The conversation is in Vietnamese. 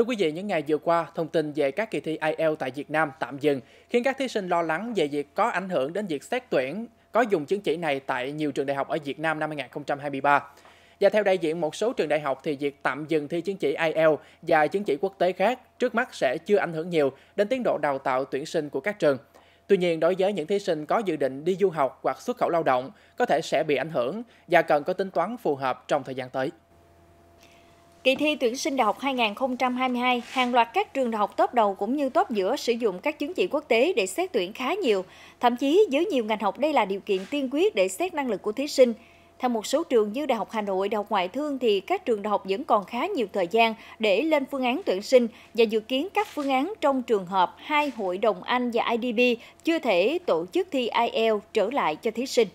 Thưa quý vị, những ngày vừa qua, thông tin về các kỳ thi IELTS tại Việt Nam tạm dừng, khiến các thí sinh lo lắng về việc có ảnh hưởng đến việc xét tuyển có dùng chứng chỉ này tại nhiều trường đại học ở Việt Nam năm 2023. Và theo đại diện một số trường đại học thì việc tạm dừng thi chứng chỉ IELTS và chứng chỉ quốc tế khác trước mắt sẽ chưa ảnh hưởng nhiều đến tiến độ đào tạo tuyển sinh của các trường. Tuy nhiên, đối với những thí sinh có dự định đi du học hoặc xuất khẩu lao động, có thể sẽ bị ảnh hưởng và cần có tính toán phù hợp trong thời gian tới. Kỳ thi tuyển sinh đại học 2022, hàng loạt các trường đại học top đầu cũng như top giữa sử dụng các chứng chỉ quốc tế để xét tuyển khá nhiều. Thậm chí, dưới nhiều ngành học đây là điều kiện tiên quyết để xét năng lực của thí sinh. Theo một số trường như Đại học Hà Nội, Đại học Ngoại thương thì các trường đại học vẫn còn khá nhiều thời gian để lên phương án tuyển sinh và dự kiến các phương án trong trường hợp hai hội đồng Anh và IDB chưa thể tổ chức thi IELTS trở lại cho thí sinh.